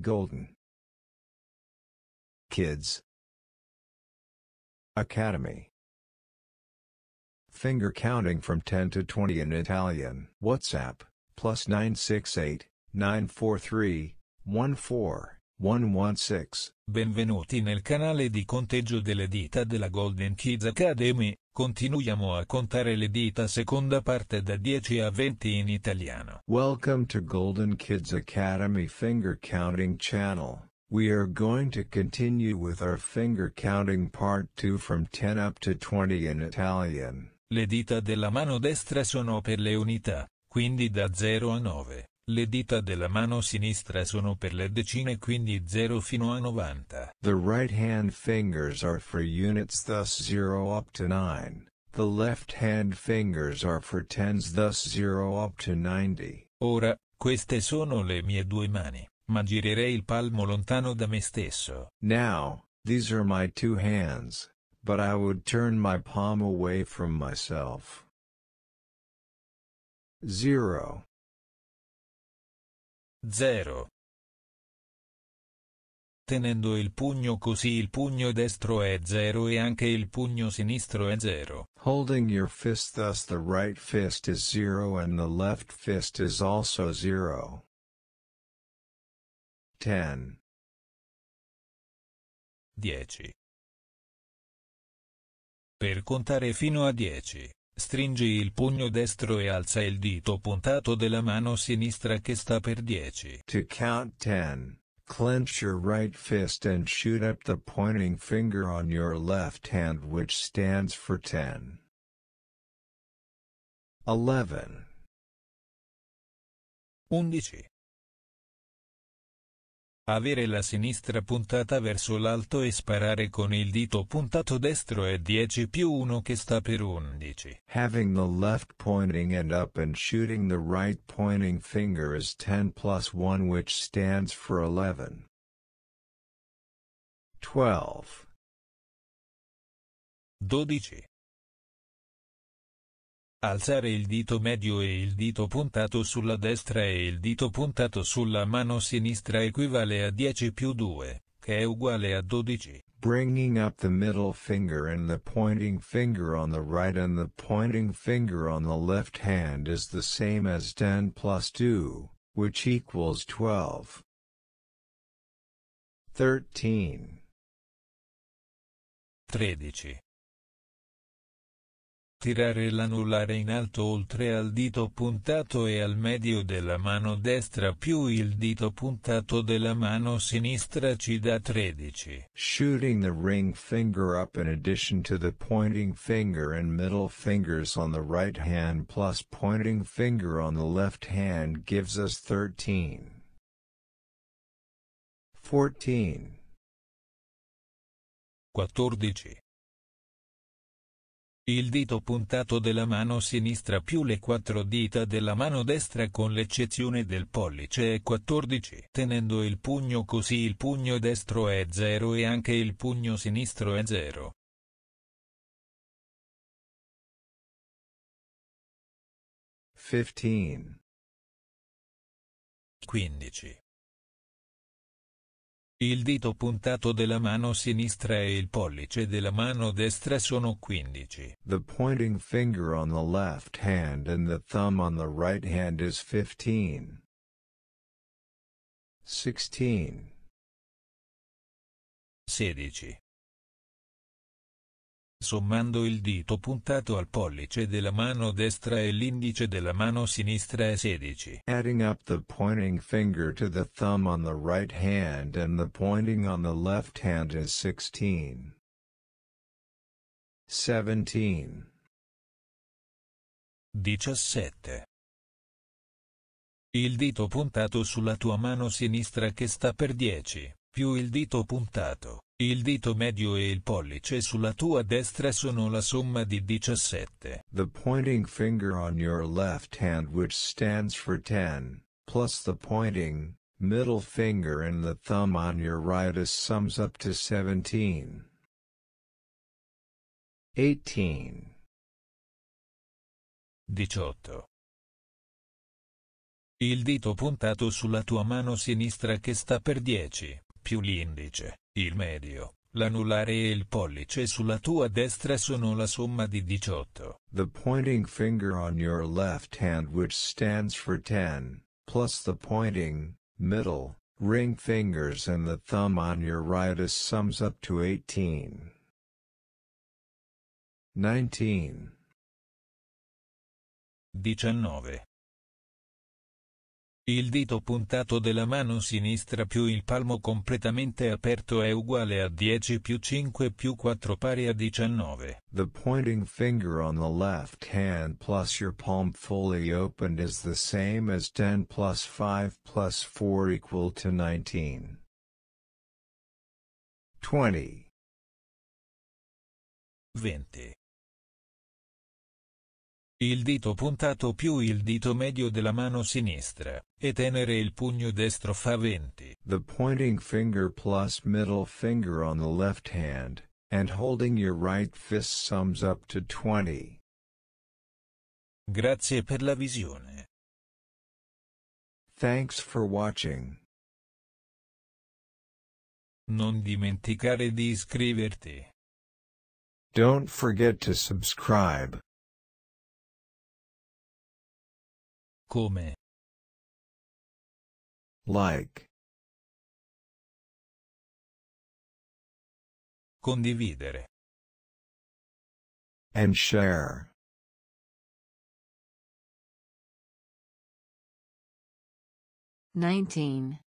Golden. Kids. Academy. Finger counting from 10 to 20 in Italian. WhatsApp, plus 968, 943, Benvenuti nel canale di conteggio delle dita della Golden Kids Academy. Continuiamo a contare le dita seconda parte da 10 a 20 in italiano. Welcome to Golden Kids Academy Finger Counting Channel. We are going to continue with our finger counting part 2 from 10 up to 20 in Italian. Le dita della mano destra sono per le unità, quindi da 0 a 9. Le dita della mano sinistra sono per le decine quindi 0 fino a 90. The right hand fingers are for units thus 0 up to 9. The left hand fingers are for tens thus 0 up to 90. Ora, queste sono le mie due mani, ma girerei il palmo lontano da me stesso. Now, these are my two hands, but I would turn my palm away from myself. 0. 0. Tenendo il pugno così il pugno destro è 0 e anche il pugno sinistro è 0. Holding your fist thus the right fist is 0 and the left fist is also 0. 10. 10. Per contare fino a 10. Stringi il pugno destro e alza il dito puntato della mano sinistra che sta per 10. To count 10. Clench your right fist and shoot up the pointing finger on your left hand which stands for 10. 11. 11 avere la sinistra puntata verso l'alto e sparare con il dito puntato destro è 10 più 1 che sta per 11. Having the left pointing end up and shooting the right pointing finger is 10 plus 1 which stands for 11. 12 12 Alzare il dito medio e il dito puntato sulla destra e il dito puntato sulla mano sinistra equivale a 10 più 2, che è uguale a 12. Bringing up the middle finger and the pointing finger on the right and the pointing finger on the left hand is the same as 10 plus 2, which equals 12. 13. 13. Tirare l'anulare in alto oltre al dito puntato e al medio della mano destra più il dito puntato della mano sinistra ci dà 13. Shooting the ring finger up in addition to the pointing finger and middle fingers on the right hand plus pointing finger on the left hand gives us 13. 14. 14 il dito puntato della mano sinistra più le quattro dita della mano destra con l'eccezione del pollice è 14. Tenendo il pugno così il pugno destro è 0 e anche il pugno sinistro è 0. Fifteen. 15. Il dito puntato della mano sinistra e il pollice della mano destra sono 15. The pointing finger on the left hand and the thumb on the right hand is 15. 16 16 sommando il dito puntato al pollice della mano destra e l'indice della mano sinistra è 16. Adding up the pointing finger to the thumb on the right hand and the pointing on the left hand is 16. 17. 17. Il dito puntato sulla tua mano sinistra che sta per 10 più il dito puntato, il dito medio e il pollice sulla tua destra sono la somma di 17. The pointing finger on your left hand which stands for 10, plus the pointing, middle finger and the thumb on your right is sums up to 17. 18 18 il dito puntato sulla tua mano sinistra che sta per 10, più l'indice, il medio, l'anulare e il pollice sulla tua destra sono la somma di 18. The pointing finger on your left hand which stands for 10, plus the pointing, middle, ring fingers and the thumb on your right is sums up to 18. 19. 19. Il dito puntato della mano sinistra più il palmo completamente aperto è uguale a 10 più 5 più 4 pari a 19. The pointing finger on the left hand plus your palm fully opened is the same as 10 plus 5 plus 4 equal to 19. 20 20 il dito puntato più il dito medio della mano sinistra, e tenere il pugno destro fa 20. The pointing finger plus middle finger on the left hand, and holding your right fist sums up to 20. Grazie per la visione. Thanks for watching. Non dimenticare di iscriverti. Don't forget to subscribe. Come. Like. Condividere. And share. Nineteen.